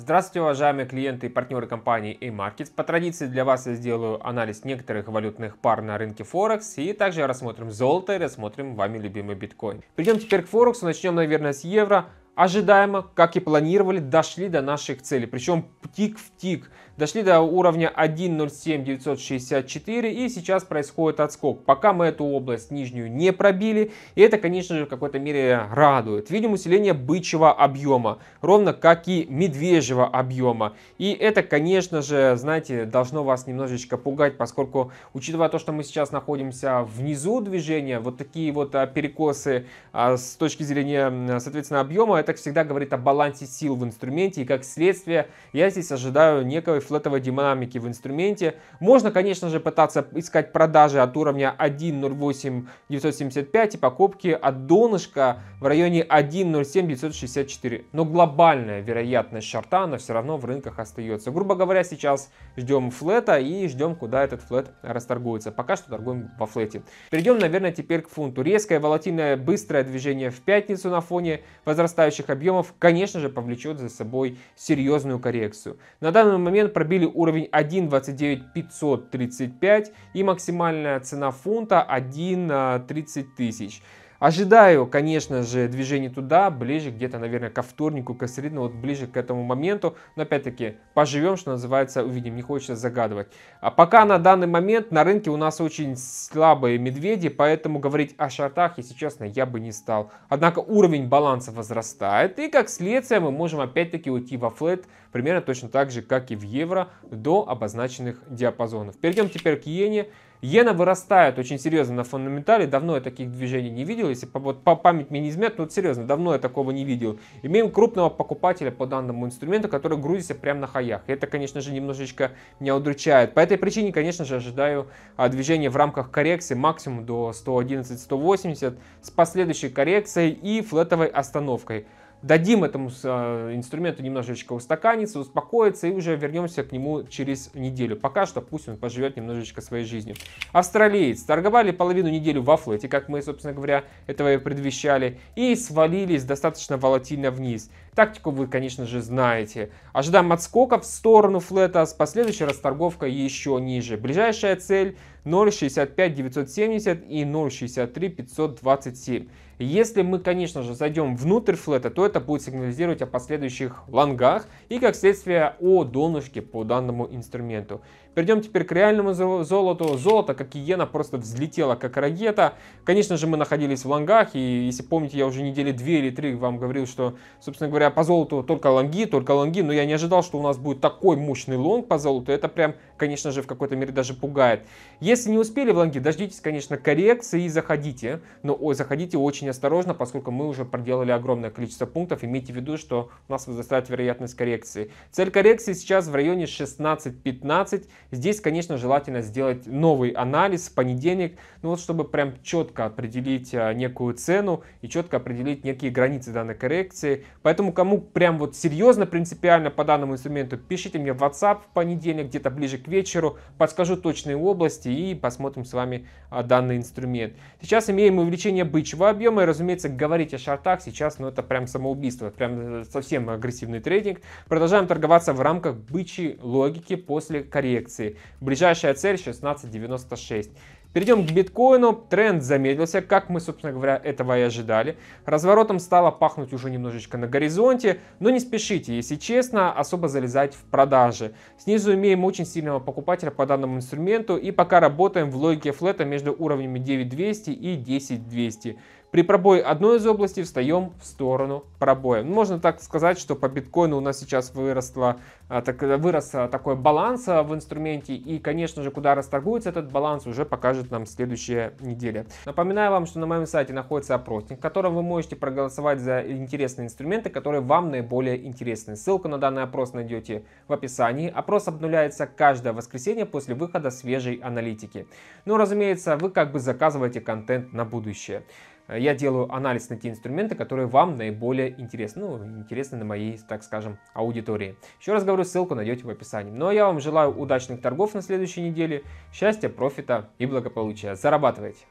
Здравствуйте, уважаемые клиенты и партнеры компании A-Markets. По традиции для вас я сделаю анализ некоторых валютных пар на рынке Форекс и также рассмотрим золото и рассмотрим вами любимый биткоин. Перейдем теперь к Форексу, начнем, наверное, с евро ожидаемо, как и планировали, дошли до наших целей. Причем тик в тик. Дошли до уровня 1.07.964 и сейчас происходит отскок. Пока мы эту область нижнюю не пробили. И это, конечно же, в какой-то мере радует. Видим усиление бычьего объема, ровно как и медвежьего объема. И это, конечно же, знаете, должно вас немножечко пугать, поскольку, учитывая то, что мы сейчас находимся внизу движения, вот такие вот а, перекосы а, с точки зрения, соответственно, объема, это всегда говорит о балансе сил в инструменте, и как следствие я здесь ожидаю некой флетовой динамики в инструменте. Можно, конечно же, пытаться искать продажи от уровня 1.08975 и покупки от донышка в районе 1.07964. Но глобальная вероятность шарта, она все равно в рынках остается. Грубо говоря, сейчас ждем флета и ждем, куда этот флет расторгуется. Пока что торгуем во флете. Перейдем, наверное, теперь к фунту. Резкое, волатильное, быстрое движение в пятницу на фоне возрастающей возрастающих объемов, конечно же, повлечет за собой серьезную коррекцию. На данный момент пробили уровень 1.29535 и максимальная цена фунта 1.30 тысяч. Ожидаю, конечно же, движение туда, ближе где-то, наверное, ко вторнику, ко среднему, вот ближе к этому моменту. Но опять-таки, поживем, что называется, увидим, не хочется загадывать. А пока на данный момент на рынке у нас очень слабые медведи, поэтому говорить о шартах, если честно, я бы не стал. Однако уровень баланса возрастает, и как следствие мы можем опять-таки уйти во флет, примерно точно так же, как и в евро, до обозначенных диапазонов. Перейдем теперь к иене. Иена вырастает очень серьезно на фундаментале, давно я таких движений не видел, если вот, по память меня не изменяет, но вот серьезно, давно я такого не видел. Имеем крупного покупателя по данному инструменту, который грузится прямо на хаях. И это, конечно же, немножечко меня удручает. По этой причине, конечно же, ожидаю а, движения в рамках коррекции максимум до 111-180 с последующей коррекцией и флетовой остановкой дадим этому а, инструменту немножечко устаканиться, успокоиться и уже вернемся к нему через неделю. Пока что пусть он поживет немножечко своей жизнью. Австралиец. Торговали половину недели в флоте, как мы, собственно говоря, этого и предвещали, и свалились достаточно волатильно вниз. Тактику вы, конечно же, знаете. Ожидаем отскока в сторону флета а с последующей расторговкой еще ниже. Ближайшая цель 0,65 970 и 0,63 527. Если мы, конечно же, зайдем внутрь флета, то это будет сигнализировать о последующих лонгах и, как следствие, о донышке по данному инструменту. Перейдем теперь к реальному золоту. Золото, как иена, просто взлетело, как ракета. Конечно же, мы находились в лонгах, и если помните, я уже недели две или три вам говорил, что, собственно говоря, по золоту только лонги, только лонги, но я не ожидал, что у нас будет такой мощный лонг по золоту. Это прям, конечно же, в какой-то мере даже пугает. Если не успели в лонги, дождитесь, конечно, коррекции и заходите. Но ой, заходите очень осторожно, поскольку мы уже проделали огромное количество пунктов. Имейте в виду, что у нас возрастает вероятность коррекции. Цель коррекции сейчас в районе 16-15. Здесь, конечно, желательно сделать новый анализ в понедельник, ну вот чтобы прям четко определить а, некую цену и четко определить некие границы данной коррекции. Поэтому кому прям вот серьезно, принципиально по данному инструменту, пишите мне в WhatsApp в понедельник, где-то ближе к вечеру, подскажу точные области и посмотрим с вами а, данный инструмент. Сейчас имеем увеличение бычьего объема и, разумеется, говорить о шартах сейчас, ну это прям самоубийство, прям э, совсем агрессивный трейдинг. Продолжаем торговаться в рамках бычьей логики после коррекции акции. Ближайшая цель 16.96. Перейдем к биткоину. Тренд замедлился, как мы, собственно говоря, этого и ожидали. Разворотом стало пахнуть уже немножечко на горизонте, но не спешите, если честно, особо залезать в продажи. Снизу имеем очень сильного покупателя по данному инструменту и пока работаем в логике флета между уровнями 9200 и 10200. При пробое одной из областей встаем в сторону пробоя. Ну, можно так сказать, что по биткоину у нас сейчас выросло, а, так, вырос а, такой баланс а, в инструменте. И, конечно же, куда расторгуется этот баланс, уже покажет нам следующая неделя. Напоминаю вам, что на моем сайте находится опросник, в котором вы можете проголосовать за интересные инструменты, которые вам наиболее интересны. Ссылку на данный опрос найдете в описании. Опрос обнуляется каждое воскресенье после выхода свежей аналитики. Ну, разумеется, вы как бы заказываете контент на будущее. Э, я делаю анализ на те инструменты, которые вам наиболее интересны, ну, интересны на моей, так скажем, аудитории. Еще раз говорю, ссылку найдете в описании. Ну а я вам желаю удачных торгов на следующей неделе, счастья, профита и благополучия. Зарабатывайте!